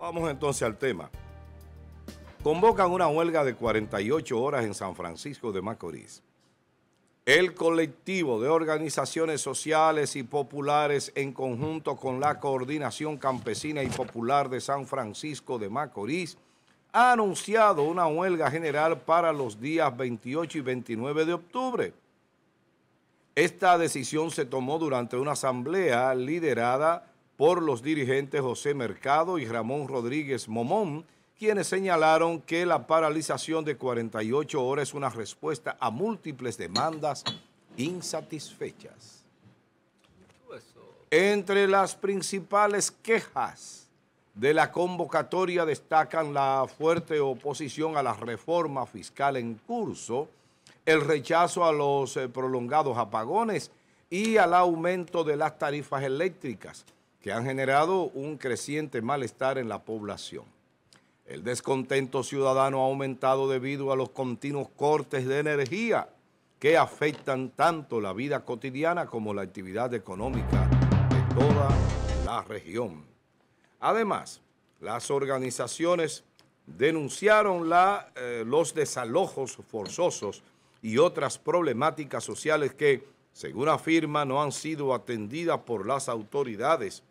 Vamos entonces al tema. Convocan una huelga de 48 horas en San Francisco de Macorís. El colectivo de organizaciones sociales y populares en conjunto con la Coordinación Campesina y Popular de San Francisco de Macorís ha anunciado una huelga general para los días 28 y 29 de octubre. Esta decisión se tomó durante una asamblea liderada por los dirigentes José Mercado y Ramón Rodríguez Momón, quienes señalaron que la paralización de 48 horas es una respuesta a múltiples demandas insatisfechas. Entre las principales quejas de la convocatoria destacan la fuerte oposición a la reforma fiscal en curso, el rechazo a los eh, prolongados apagones y al aumento de las tarifas eléctricas que han generado un creciente malestar en la población. El descontento ciudadano ha aumentado debido a los continuos cortes de energía que afectan tanto la vida cotidiana como la actividad económica de toda la región. Además, las organizaciones denunciaron eh, los desalojos forzosos y otras problemáticas sociales que, según afirma, no han sido atendidas por las autoridades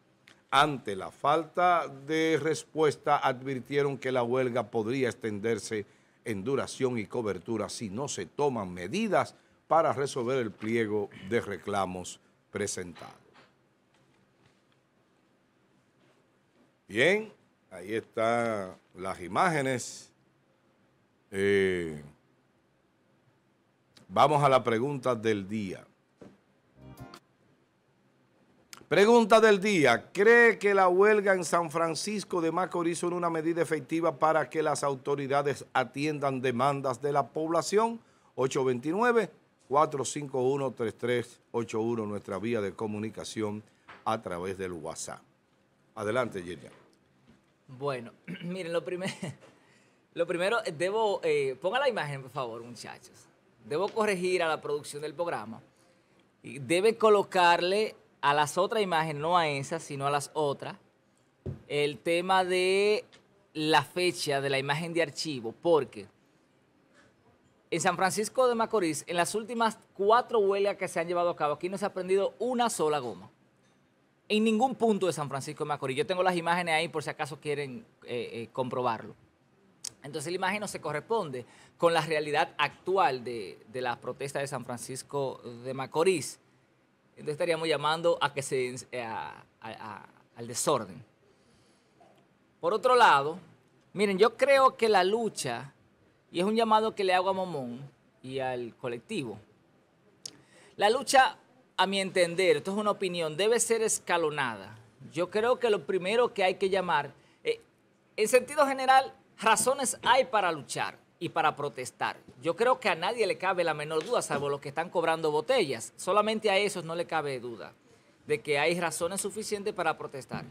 ante la falta de respuesta, advirtieron que la huelga podría extenderse en duración y cobertura si no se toman medidas para resolver el pliego de reclamos presentado. Bien, ahí están las imágenes. Eh, vamos a la pregunta del día. Pregunta del día. ¿Cree que la huelga en San Francisco de Macorís son una medida efectiva para que las autoridades atiendan demandas de la población? 829-451-3381, nuestra vía de comunicación a través del WhatsApp. Adelante, Jenny. Bueno, miren, lo, primero... lo primero, eh, debo, eh, ponga la imagen, por favor, muchachos. Debo corregir a la producción del programa. Y debe colocarle a las otras imágenes, no a esa, sino a las otras, el tema de la fecha de la imagen de archivo, porque en San Francisco de Macorís, en las últimas cuatro huelgas que se han llevado a cabo, aquí no se ha prendido una sola goma. En ningún punto de San Francisco de Macorís. Yo tengo las imágenes ahí por si acaso quieren eh, eh, comprobarlo. Entonces la imagen no se corresponde con la realidad actual de, de la protesta de San Francisco de Macorís. Entonces estaríamos llamando a que se, eh, al desorden. Por otro lado, miren, yo creo que la lucha, y es un llamado que le hago a Momón y al colectivo, la lucha, a mi entender, esto es una opinión, debe ser escalonada. Yo creo que lo primero que hay que llamar, eh, en sentido general, razones hay para luchar y para protestar. Yo creo que a nadie le cabe la menor duda, salvo los que están cobrando botellas. Solamente a esos no le cabe duda de que hay razones suficientes para protestar.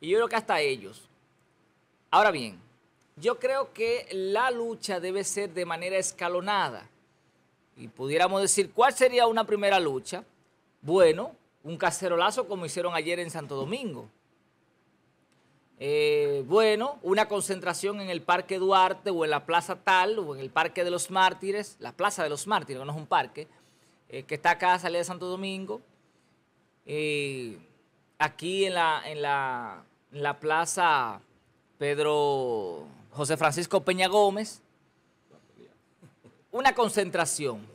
Y yo creo que hasta ellos. Ahora bien, yo creo que la lucha debe ser de manera escalonada. Y pudiéramos decir, ¿cuál sería una primera lucha? Bueno, un cacerolazo como hicieron ayer en Santo Domingo. Eh, bueno, una concentración en el Parque Duarte o en la Plaza Tal o en el Parque de los Mártires, la Plaza de los Mártires, no es un parque, eh, que está acá a salida de Santo Domingo, eh, aquí en, la, en la Plaza Pedro José Francisco Peña Gómez, una concentración.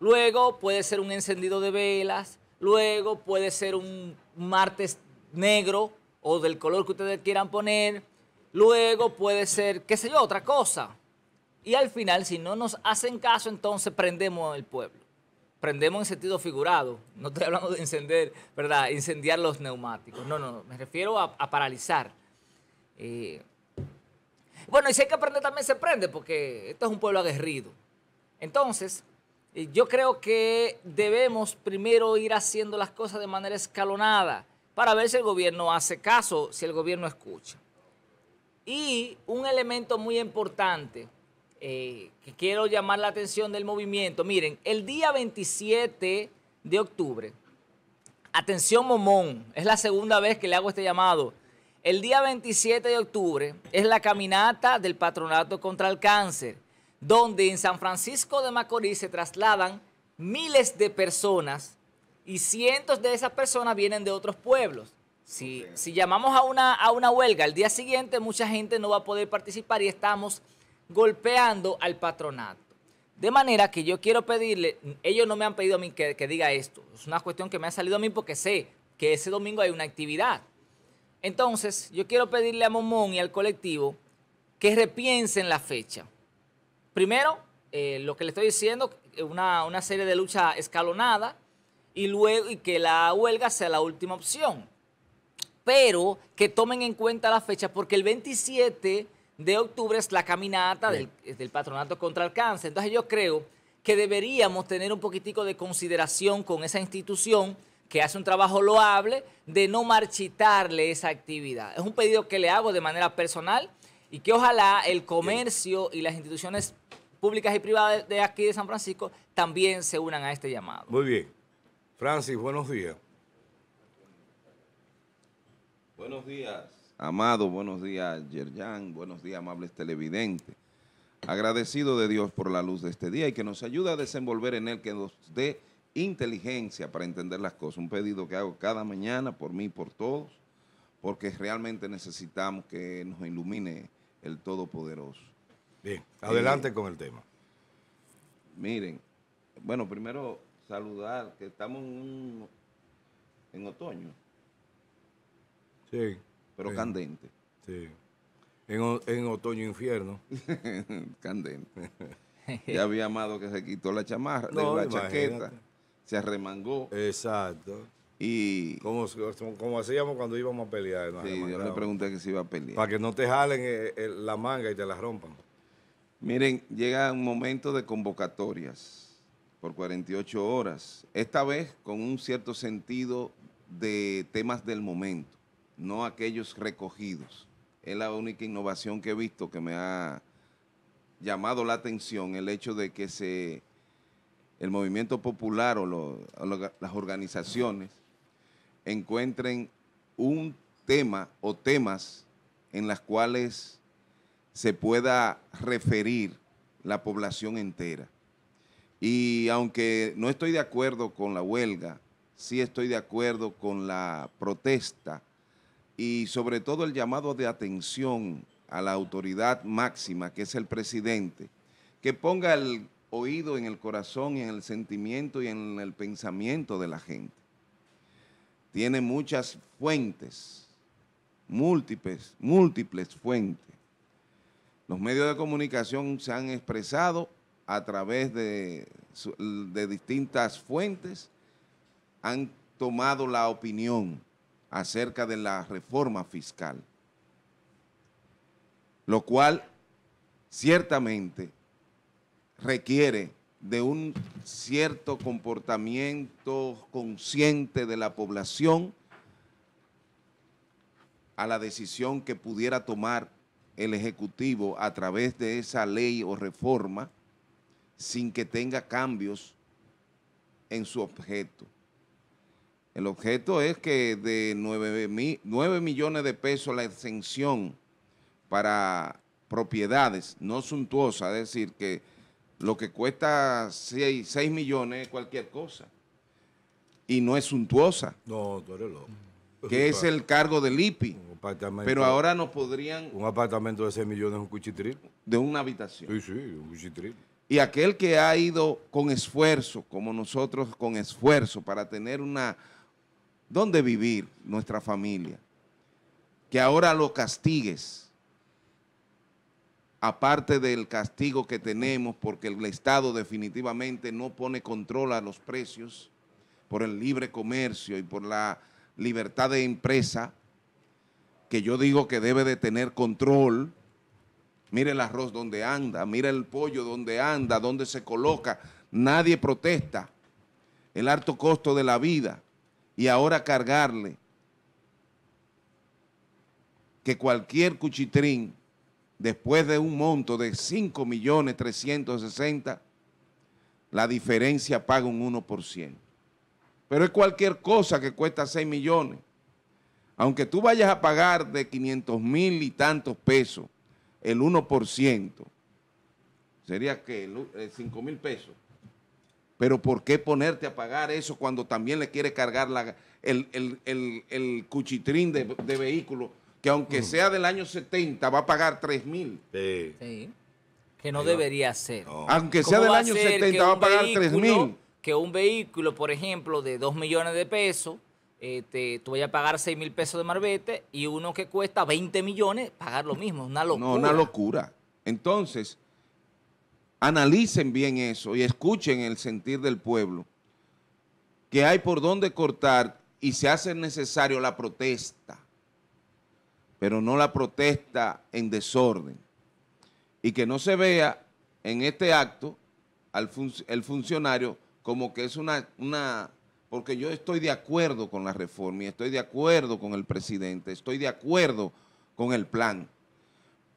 Luego puede ser un encendido de velas, luego puede ser un martes negro, o del color que ustedes quieran poner. Luego puede ser, qué sé yo, otra cosa. Y al final, si no nos hacen caso, entonces prendemos el pueblo. Prendemos en sentido figurado. No estoy hablando de encender, ¿verdad? Incendiar los neumáticos. No, no, Me refiero a, paralizar. Eh, bueno, y si hay que aprender también se prende, porque esto es un pueblo aguerrido. Entonces, eh, yo creo que debemos primero ir haciendo las cosas de manera escalonada para ver si el gobierno hace caso, si el gobierno escucha. Y un elemento muy importante eh, que quiero llamar la atención del movimiento, miren, el día 27 de octubre, atención Momón, es la segunda vez que le hago este llamado, el día 27 de octubre es la caminata del Patronato contra el Cáncer, donde en San Francisco de Macorís se trasladan miles de personas y cientos de esas personas vienen de otros pueblos. Si, llamamos a una, a una huelga el día siguiente, mucha gente no va a poder participar y estamos golpeando al patronato. De manera que yo quiero pedirle, ellos no me han pedido a mí que, diga esto, es una cuestión que me ha salido a mí porque sé que ese domingo hay una actividad. Entonces, yo quiero pedirle a Momón y al colectivo que repiensen la fecha. Primero, eh, lo que le estoy diciendo, una, una serie de lucha escalonada, y luego y que la huelga sea la última opción. Pero que tomen en cuenta la fecha porque el 27 de octubre es la caminata del, del, patronato contra el cáncer. Entonces yo creo que deberíamos tener un poquitico de consideración con esa institución que hace un trabajo loable de no marchitarle esa actividad. Es un pedido que le hago de manera personal y que ojalá el comercio y las instituciones públicas y privadas de aquí de San Francisco también se unan a este llamado. Muy bien. Francis, buenos días. Buenos días, Amado. Buenos días, Yerjan. Buenos días, amables televidentes. Agradecido de Dios por la luz de este día y que nos ayude a desenvolver en él, que nos dé inteligencia para entender las cosas. Un pedido que hago cada mañana por mí y por todos, porque realmente necesitamos que nos ilumine el Todopoderoso. Bien, adelante con el tema. Eh, miren, bueno, primero saludar, que estamos en, otoño. Sí. Pero candente. Sí. En, otoño infierno. candente. ya había amado que se quitó la chamarra, no, la chaqueta, se arremangó. Exacto. Y como, como hacíamos cuando íbamos a pelear. Sí, yo le pregunté que si iba a pelear. Para que no te jalen eh, eh, la manga y te la rompan. Miren, llega un momento de convocatorias por 48 horas, esta vez con un cierto sentido de temas del momento, no aquellos recogidos. Es la única innovación que he visto que me ha llamado la atención el hecho de que se, el movimiento popular o, las organizaciones encuentren un tema o temas en las cuales se pueda referir la población entera. Y aunque no estoy de acuerdo con la huelga, sí estoy de acuerdo con la protesta y sobre todo el llamado de atención a la autoridad máxima, que es el presidente, que ponga el oído en el corazón y en el sentimiento y en el pensamiento de la gente. Tiene muchas fuentes, múltiples, múltiples fuentes. Los medios de comunicación se han expresado a través de, distintas fuentes, han tomado la opinión acerca de la reforma fiscal, lo cual ciertamente requiere de un cierto comportamiento consciente de la población a la decisión que pudiera tomar el Ejecutivo a través de esa ley o reforma sin que tenga cambios en su objeto. El objeto es que de 9, 9 millones de pesos la exención para propiedades no suntuosas, es decir, que lo que cuesta 6, millones es cualquier cosa y no es suntuosa. No, tú eres loco. Que es el cargo del IPI. Pero ahora no podrían... Un apartamento de 6 millones es un cuchitril. De una habitación. Sí, sí, un cuchitril. Y aquel que ha ido con esfuerzo, como nosotros con esfuerzo, para tener una, ¿dónde vivir nuestra familia, que ahora lo castigues, aparte del castigo que tenemos, porque el Estado definitivamente no pone control a los precios por el libre comercio y por la libertad de empresa, que yo digo que debe de tener control, Mire el arroz donde anda, mira el pollo donde anda, donde se coloca. Nadie protesta. El alto costo de la vida. Y ahora cargarle que cualquier cuchitrín, después de un monto de 5 millones 360, la diferencia paga un 1%. Pero es cualquier cosa que cuesta 6 millones. Aunque tú vayas a pagar de 500 mil y tantos pesos, el 1%, sería que 5 eh, mil pesos. Pero ¿por qué ponerte a pagar eso cuando también le quiere cargar el, cuchitrín de, vehículo que aunque sea del año 70 va a pagar 3 mil? Sí. Que no debería ser. Aunque sea del año 70 va a pagar 3 mil. Que un vehículo, por ejemplo, de 2 millones de pesos este, tú vayas a pagar 6 mil pesos de marbete y uno que cuesta 20 millones, pagar lo mismo. Una locura. No, una locura. Entonces, analicen bien eso y escuchen el sentir del pueblo, que hay por dónde cortar y se hace necesario la protesta, pero no la protesta en desorden. Y que no se vea en este acto al el funcionario como que es una, una porque yo estoy de acuerdo con la reforma y estoy de acuerdo con el presidente, estoy de acuerdo con el plan,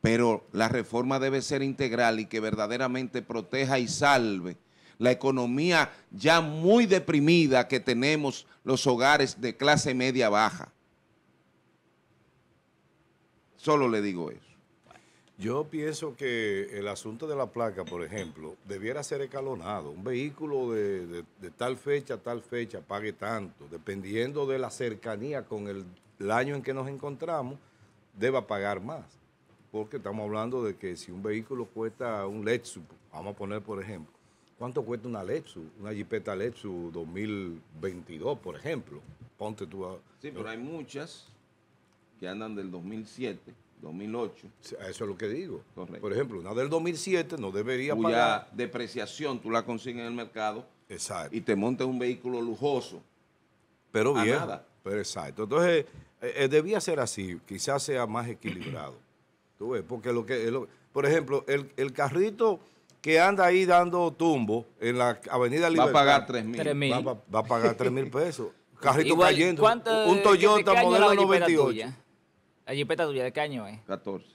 pero la reforma debe ser integral y que verdaderamente proteja y salve la economía ya muy deprimida que tenemos los hogares de clase media baja. Solo le digo eso. Yo pienso que el asunto de la placa, por ejemplo, debiera ser escalonado. Un vehículo de, tal fecha tal fecha pague tanto, dependiendo de la cercanía con el, año en que nos encontramos, deba pagar más. Porque estamos hablando de que si un vehículo cuesta un Lexus, vamos a poner por ejemplo, ¿cuánto cuesta una Lexus? Una Jeepeta Lexus 2022, por ejemplo. Ponte tú a... Sí, pero hay muchas que andan del 2007 2008. Eso es lo que digo. Por ejemplo, una del 2007 no debería cuya pagar. depreciación tú la consigues en el mercado. Exacto. Y te montas un vehículo lujoso. Pero bien. Pero exacto. Entonces, eh, eh, debía ser así. Quizás sea más equilibrado. tú ves, porque lo que... Eh, por ejemplo, el, carrito que anda ahí dando tumbo en la Avenida Libertad. Va a pagar 3 mil. Va, a pagar 3 mil pesos. Carrito Igual, cayendo. Un Toyota este modelo 98. La jipeta tuya, ¿de qué año es? 14.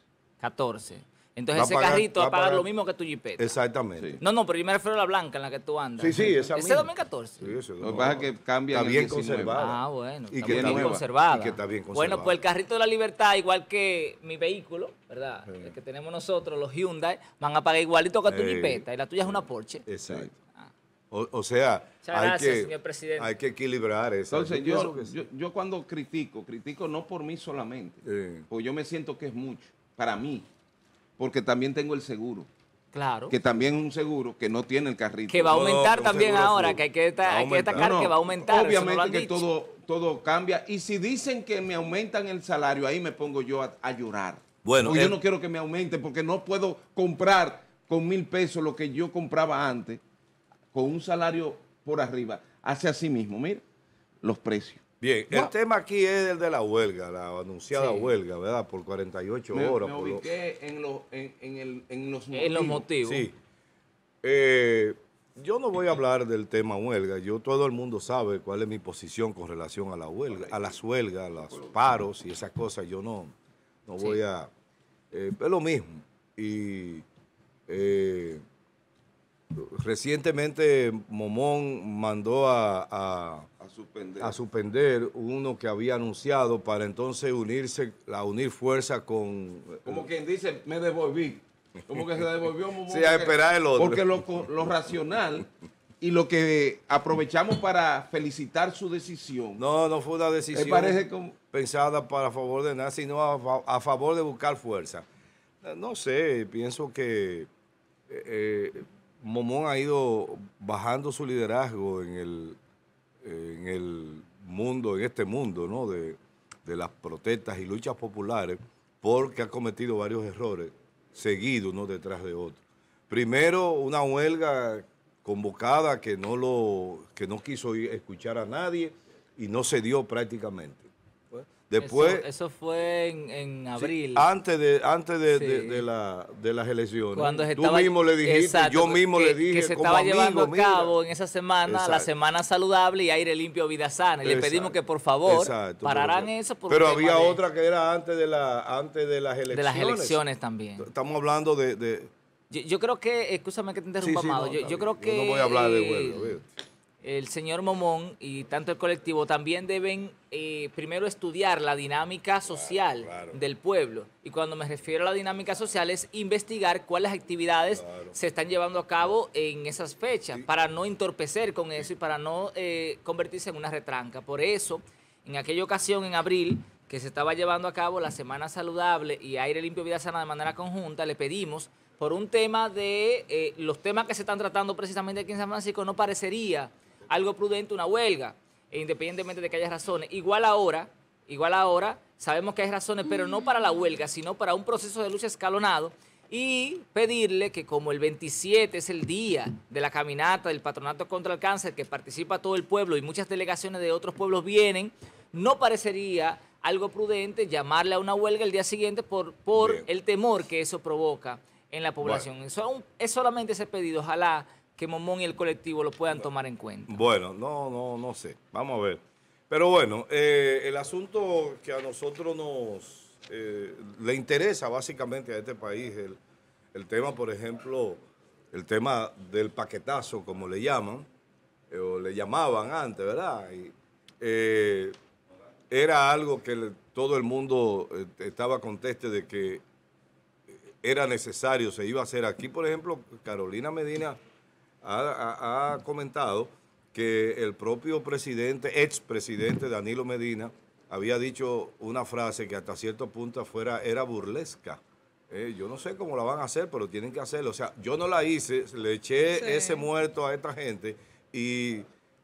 14. Entonces ese carrito va a pagar, lo mismo que tu jipeta. Exactamente. No, no, pero yo me refiero a la blanca en la que tú andas. Sí, sí, esa Ese 2014. Sí, eso, lo que pasa es que cambia. Está bien conservado. conservada. Ah, bueno. Y está que bien está conservada. Y que está bien conservada. Bueno, pues el carrito de la libertad, igual que mi vehículo, ¿verdad? El que tenemos nosotros, los Hyundai, van a pagar igualito que tu eh, jipeta. Y la tuya es una Porsche. Exacto. Ah. O, sea, hay, que, hay que equilibrar eso. Entonces, yo, cuando critico, critico no por mí solamente, porque yo me siento que es mucho, para mí, porque también tengo el seguro. Claro. Que también es un seguro que no tiene el carrito. Que va a aumentar también ahora, que hay que, que, va a aumentar. Obviamente que todo, todo cambia. Y si dicen que me aumentan el salario, ahí me pongo yo a, llorar. Bueno, yo eh, no quiero que me aumente porque no puedo comprar con mil pesos lo que yo compraba antes con un salario por arriba hace a sí mismo, mira, los precios. Bien, el tema aquí es el de la huelga, la anunciada huelga, ¿verdad? Por 48 horas. Me en, los, en, los motivos. Sí. Eh, yo no voy a hablar del tema huelga. Yo todo el mundo sabe cuál es mi posición con relación a la huelga, a las huelgas, a los paros y esas cosas. Yo no, no voy a. Eh, es lo mismo. Y eh, recientemente Momón mandó a, suspender. uno que había anunciado para entonces unirse, a unir fuerza con... Como quien dice, me devolví. Como que se devolvió Momón. Sí, a esperar el otro. Porque lo, racional y lo que aprovechamos para felicitar su decisión. No, no fue una decisión pensada para favor de nada, sino a, favor de buscar fuerza. No sé, pienso que... Eh, eh, Momón ha ido bajando su liderazgo en el, en el mundo, en este mundo, ¿no? De, las protestas y luchas populares porque ha cometido varios errores seguidos uno detrás de otro. Primero, una huelga convocada que no, lo, que no quiso escuchar a nadie y no se dio prácticamente eso, fue en, abril. antes de, antes de, las elecciones. Cuando Tú mismo le dijiste, yo mismo le dije. Que se estaba llevando a cabo en esa semana, la Semana Saludable y Aire Limpio Vida Sana. Y le pedimos que por favor pararan eso. pero había otra que era antes de, la, antes de las elecciones. De las elecciones también. Estamos hablando de... Yo, creo que, escúchame que te interrumpa, yo, creo que... no voy a hablar de huelga, el señor Momón y tanto el colectivo también deben eh, primero estudiar la dinámica social del pueblo. Y cuando me refiero a la dinámica social es investigar cuáles actividades se están llevando a cabo en esas fechas para no entorpecer con eso y para no eh, convertirse en una retranca. Por eso, en aquella ocasión, en abril, que se estaba llevando a cabo la Semana Saludable y Aire Limpio Vida Sana de manera conjunta, le pedimos por un tema de eh, los temas que se están tratando precisamente aquí en San Francisco, no parecería algo prudente una huelga, e independientemente de que haya razones. Igual ahora, igual ahora, sabemos que hay razones, pero no para la huelga, sino para un proceso de lucha escalonado y pedirle que como el 27 es el día de la caminata del Patronato contra el Cáncer, que participa todo el pueblo y muchas delegaciones de otros pueblos vienen, no parecería algo prudente llamarle a una huelga el día siguiente por, por el temor que eso provoca en la población. Eso es solamente ese pedido, ojalá que Momón y el colectivo lo puedan tomar en cuenta. Bueno, no, no, no sé. Vamos a ver. Pero bueno, eh, el asunto que a nosotros nos eh, le interesa básicamente a este país, el, el, tema, por ejemplo, el tema del paquetazo, como le llaman, eh, o le llamaban antes, ¿verdad? era algo que todo el mundo estaba conteste de que era necesario, se iba a hacer aquí, por ejemplo, Carolina Medina ha, comentado que el propio presidente, ex expresidente Danilo Medina, había dicho una frase que hasta cierto punto fuera, era burlesca. Eh, yo no sé cómo la van a hacer, pero tienen que hacerlo. O sea, yo no la hice, le eché ese muerto a esta gente y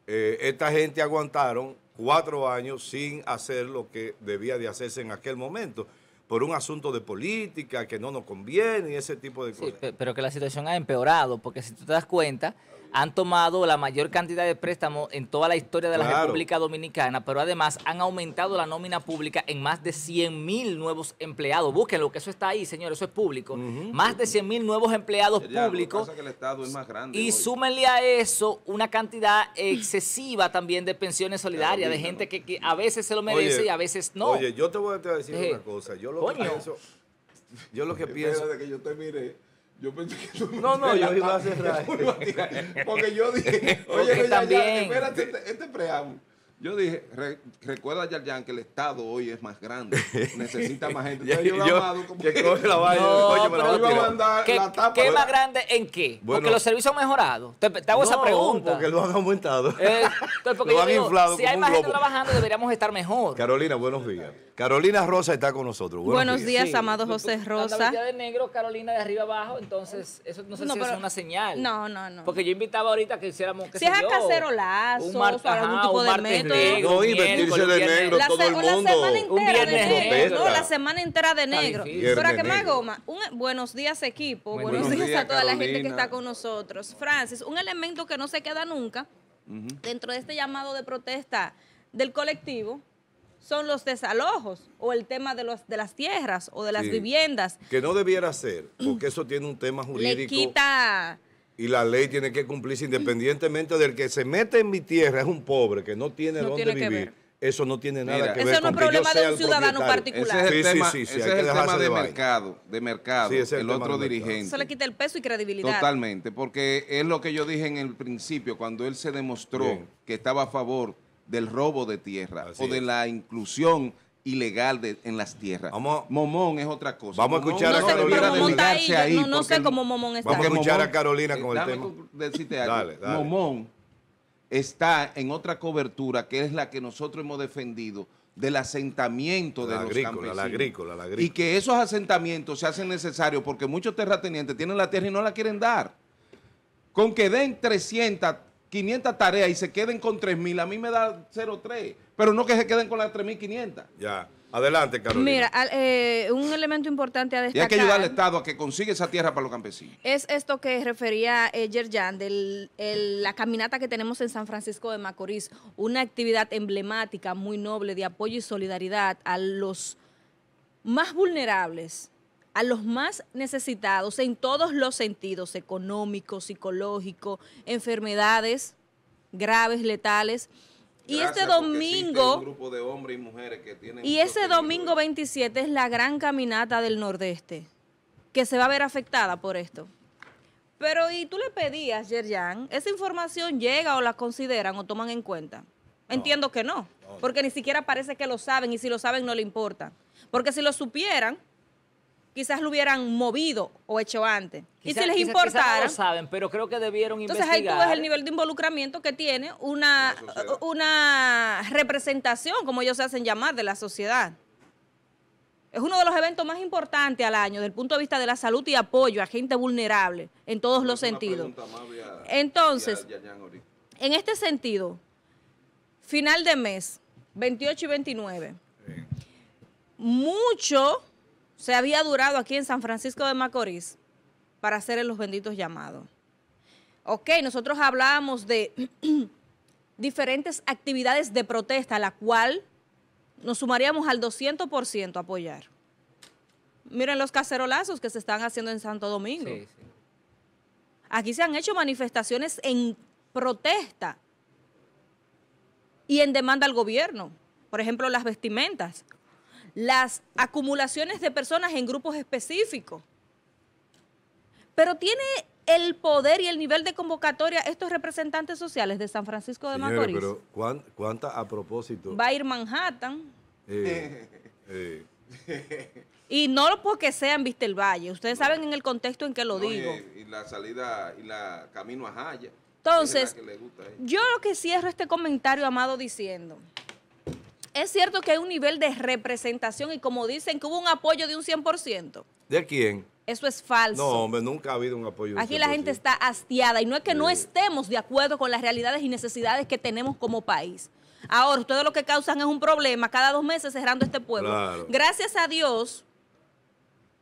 eh, esta gente aguantaron cuatro años sin hacer lo que debía de hacerse en aquel momento por un asunto de política que no nos conviene y ese tipo de cosas. pero que la situación ha empeorado, porque si tú te das cuenta, han tomado la mayor cantidad de préstamos en toda la historia de la República Dominicana, pero además han aumentado la nómina pública en más de 100 mil nuevos empleados. Búsquenlo, que eso está ahí, señor, eso es público. Más de 100 mil nuevos empleados públicos. y súmenle a eso una cantidad excesiva también de pensiones solidarias, de gente que, a veces se lo merece y a veces no. Oye, yo te voy a decir una cosa. Yo lo que pienso... Yo lo que pienso... yo te yo pensé que tú No, no, yo iba a cerrar. Porque yo dije, oye, oye, ya, ya, espérate este, este preámbulo. Yo dije, recuerda recuerda, Yarjan, que el Estado hoy es más grande. Necesita más gente. yo, yo como que, coge la valla. oye, me la a mandar ¿Qué, la tapa. ¿Qué más grande en qué? porque los servicios han mejorado. Te, hago esa pregunta. porque lo han aumentado. Eh, porque lo inflado Si hay más gente trabajando, deberíamos estar mejor. Carolina, buenos días. Carolina Rosa está con nosotros. Buenos, días, amado José Rosa. La de negro, Carolina de arriba abajo, entonces eso no sé si es una señal. No, no, no. Porque yo invitaba ahorita que hiciéramos, que Si es a casero algún tipo de no, y vestirse de negro todo el mundo. Un No, la semana entera de negro. que más goma. buenos días, equipo. Buenos, días, a toda la gente que está con nosotros. Francis, un elemento que no se queda nunca dentro de este llamado de protesta del colectivo son los desalojos o el tema de, las tierras o de las viviendas. Que no debiera ser, porque eso tiene un tema jurídico. Le quita y la ley tiene que cumplirse independientemente del que se mete en mi tierra, es un pobre que no tiene dónde vivir. Eso no tiene nada que ver con que yo sea el ciudadano particular. Ese es el sí, tema, sí, sí, es el tema de, mercado, de mercado, el, otro dirigente. Eso le quita el peso y credibilidad. Totalmente, porque es lo que yo dije en el principio, cuando él se demostró que estaba a favor del robo de tierra o de la inclusión ilegal de, en las tierras. Momón es otra cosa. Vamos a escuchar a Carolina. No cómo Momón está. Vamos a escuchar a Carolina eh, con el tema. Momón está en otra cobertura que es la que nosotros hemos defendido del asentamiento de los campesinos. La agrícola, la agrícola. Y que esos asentamientos se hacen necesarios porque muchos terratenientes tienen la tierra y no la quieren dar. Con que den 300 500 tareas y se queden con 3.000, a mí me da 0,3, pero no que se queden con las 3.500. Ya. Adelante, Carolina. Mira, eh, un elemento importante a destacar. Y hay que ayudar al Estado a que consiga esa tierra para los campesinos. Es esto que refería eh, Yerjan, de la caminata que tenemos en San Francisco de Macorís, una actividad emblemática, muy noble, de apoyo y solidaridad a los más vulnerables a los más necesitados en todos los sentidos, económico, psicológico, enfermedades graves, letales. y este domingo... de y mujeres Y ese domingo 27 es la gran caminata del Nordeste, que se va a ver afectada por esto. Pero y tú le pedías, Yerjan, ¿esa información llega o la consideran o toman en cuenta? Entiendo que no, porque ni siquiera parece que lo saben y si lo saben no le importa. Porque si lo supieran, quizás lo hubieran movido o hecho antes. y si les importara... no lo saben, pero creo que debieron entonces investigar. Entonces ahí tú ves el nivel de involucramiento que tiene una, una representación, como ellos se hacen llamar, de la sociedad. Es uno de los eventos más importantes al año desde el punto de vista de la salud y apoyo a gente vulnerable en todos los sentidos. entonces, en este sentido, final de mes, 28 y 29, mucho se había durado aquí en San Francisco de Macorís para hacer los benditos llamados. Ok, nosotros hablábamos de diferentes actividades de protesta, a la cual nos sumaríamos al 200% a apoyar. Miren los cacerolazos que se están haciendo en Santo Domingo. Aquí se han hecho manifestaciones en protesta y en demanda al gobierno. Por ejemplo, las vestimentas las acumulaciones de personas en grupos específicos. Pero tiene el poder y el nivel de convocatoria estos representantes sociales de San Francisco de Señora, Macorís. Pero ¿cuánta a propósito? Va a ir Manhattan. Eh, eh. Y no porque sean el Valle, ustedes saben en el contexto en que lo digo. Eh, y, la salida y la camino a Jaya. Entonces, yo lo que cierro este comentario, Amado, diciendo, es cierto que hay un nivel de representación y como dicen que hubo un apoyo de un 100%. ¿De quién? Eso es falso. No, hombre, nunca ha habido un apoyo. Aquí la gente está hastiada y no es que no estemos de acuerdo con las realidades y necesidades que tenemos como país. Ahora, ustedes lo que causan es un problema cada dos meses cerrando este pueblo. Gracias a Dios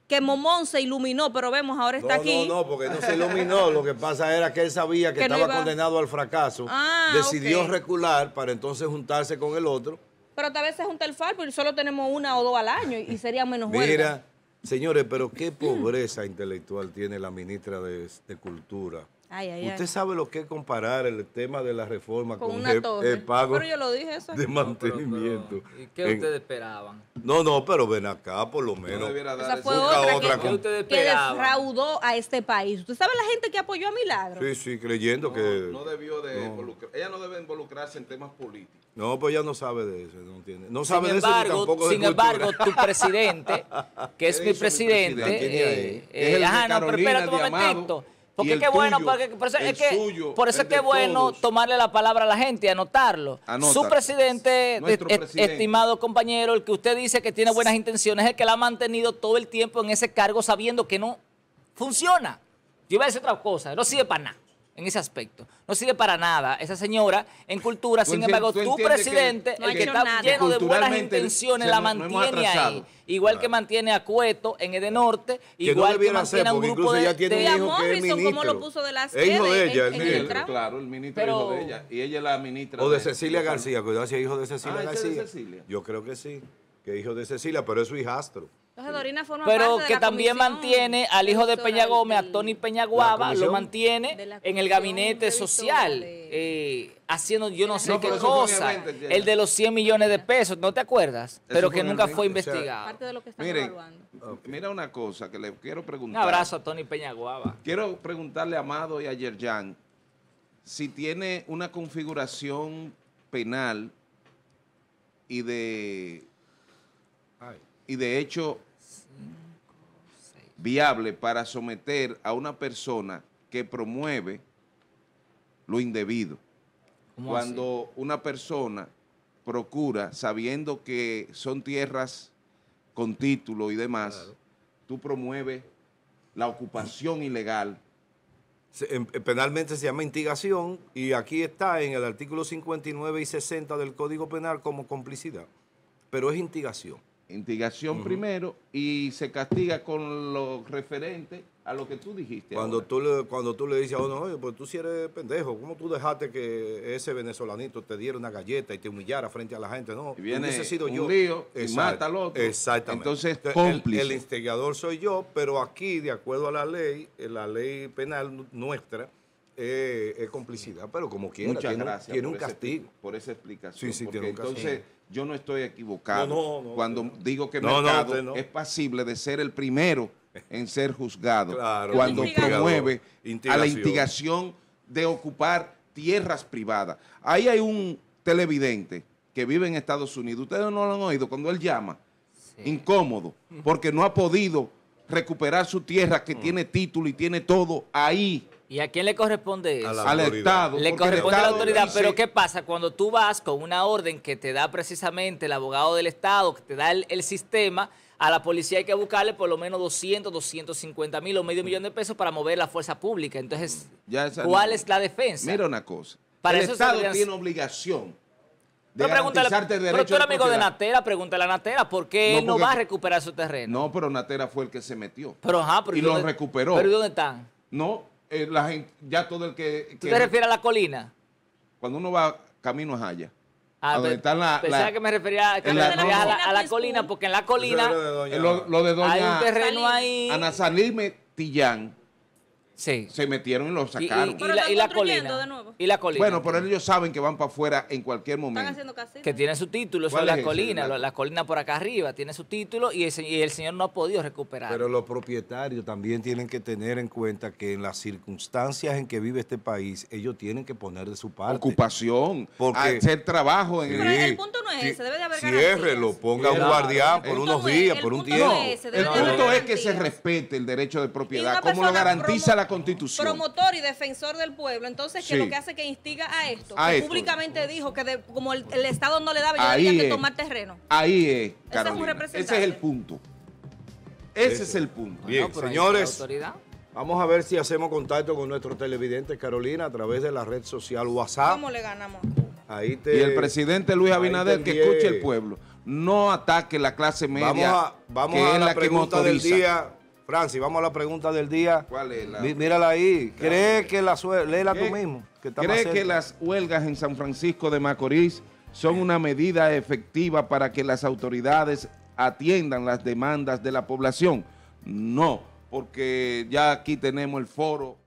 que Momón se iluminó, pero vemos, ahora está aquí. No, no, porque no se iluminó. Lo que pasa era que él sabía que, estaba condenado al fracaso. Ah, decidió recular para entonces juntarse con el otro pero tal vez es un el y solo tenemos una o dos al año y, sería menos bueno. Mira, señores, pero qué pobreza intelectual tiene la ministra de Cultura. Usted sabe lo que es comparar el tema de la reforma con, el, pago de mantenimiento. ¿Y qué usted ustedes esperaban? No, no, pero ven acá, por lo menos. No Esa fue otra, otra, que, que, defraudó a este país. ¿Usted sabe la gente que apoyó a Milagro? Sí, sí, creyendo que... No debió de Ella no debe involucrarse en temas políticos. No, pues ella no sabe de eso, no No sabe sin de embargo, eso tampoco Sin embargo, tu presidente, que es mi presidente... Eh, eh, es el ajá, no, pero espérate un momentito. Porque qué bueno, porque, por eso, es que, por eso es que bueno tomarle la palabra a la gente y anotarlo. Su presidente, presidente, estimado compañero, el que usted dice que tiene buenas intenciones, es el que la ha mantenido todo el tiempo en ese cargo sabiendo que no funciona. Yo iba a decir otra cosa, no sirve para nada en ese aspecto. No sirve para nada esa señora en cultura. Sin embargo, tu presidente, el que está lleno de buenas intenciones, la mantiene ahí. Igual que mantiene a Cueto en Ede Norte, igual que, mantiene a un grupo de... Tiene de lo puso de las es hijo de ella, el, ministro, Claro, el ministro es hijo de ella. Y ella es la ministra... O de, Cecilia García, cuidado si es hijo de Cecilia ah, ¿este García. De Cecilia. Yo creo que sí, que es hijo de Cecilia, pero es su hijastro. Pero que también mantiene al hijo de Peña Gómez, a Tony Peña Guava, lo mantiene en el gabinete social, eh, haciendo yo no sé qué cosa. el de los 100 millones de pesos, ¿no te acuerdas? pero que nunca fue investigado. mire, oh, Mira una cosa que le quiero preguntar. Un abrazo a Tony Peña Guava. Quiero preguntarle a Amado y a Yerjan si tiene una configuración penal y de... Ay y de hecho viable para someter a una persona que promueve lo indebido. Cuando una persona procura, sabiendo que son tierras con título y demás, tú promueves la ocupación ilegal. Em, eh, penalmente se llama instigación y aquí está en el artículo 59 y 60 del Código Penal como complicidad, pero es instigación. Intigación primero y se castiga con lo referente a lo que tú dijiste. Cuando, tú le, cuando tú le dices a uno, oye, pues tú si eres pendejo, ¿cómo tú dejaste que ese venezolanito te diera una galleta y te humillara frente a la gente? No, y viene sido un yo. y mata al otro. Exactamente. Entonces, El, instigador soy yo, pero aquí, de acuerdo a la ley, eh, la ley penal nuestra, eh, es complicidad, pero como quiera, tiene, un castigo. por esa explicación. Sí, sí, tiene un entonces, yo no estoy equivocado cuando digo que mercado es pasible de ser el primero en ser juzgado cuando promueve a la instigación de ocupar tierras privadas. Ahí hay un televidente que vive en Estados Unidos. Ustedes no lo han oído cuando él llama. Incómodo, porque no ha podido recuperar su tierra que mm. tiene título y tiene todo ahí ¿Y a quién le corresponde eso? Al Estado. Le corresponde a la autoridad, pero ¿qué pasa cuando tú vas con una orden que te da precisamente el abogado del Estado, que te da el, sistema? A la policía hay que buscarle por lo menos 200, 250 mil o medio millón de pesos para mover la fuerza pública. Entonces, ¿cuál es la defensa? Mira una cosa. el Estado tiene obligación de pero de el Pero tú eres amigo de Natera, pregúntale a Natera por qué no, él no va a recuperar su terreno. No, pero Natera fue el que se metió. Pero, ajá, y, ¿y lo recuperó. ¿Pero dónde están? No, eh, la gente, ya todo el que... que ¿Tú te refieres a la colina? Cuando uno va camino ah, a Jaya. Ah, donde está la, pensaba que me refería, a, la, colina, porque en la colina... Lo de Doña, hay un terreno ahí... Ana Salime Tillán se metieron y los sacaron. Y, la, colina. Y la Bueno, pero ellos saben que van para afuera en cualquier momento. Que tiene su título, son las colinas, la... colina por acá arriba, tiene su título y el, señor no ha podido recuperar. Pero los propietarios también tienen que tener en cuenta que en las circunstancias en que vive este país, ellos tienen que poner de su parte. Ocupación, porque, hacer trabajo en el... Pero el punto no es ese, debe de haber ponga un guardián por unos días, por un tiempo. el punto es que se respete el derecho de propiedad, como lo garantiza la Constitución. Promotor y defensor del pueblo. Entonces, que lo que hace que instiga a esto. públicamente dijo que como el, Estado no le daba, yo tenía que tomar terreno. Ahí es, Carolina. Ese es, el punto. Ese es el punto. Bien, señores. Vamos a ver si hacemos contacto con nuestro televidente Carolina, a través de la red social WhatsApp. ¿Cómo le ganamos? y el presidente Luis Abinader, que escuche el pueblo, no ataque la clase media, vamos a, vamos que a la, que del día Francis, vamos a la pregunta del día. ¿Cuál es mírala ahí. que mismo? ¿Cree que las huelgas en San Francisco de Macorís son una medida efectiva para que las autoridades atiendan las demandas de la población? No, porque ya aquí tenemos el foro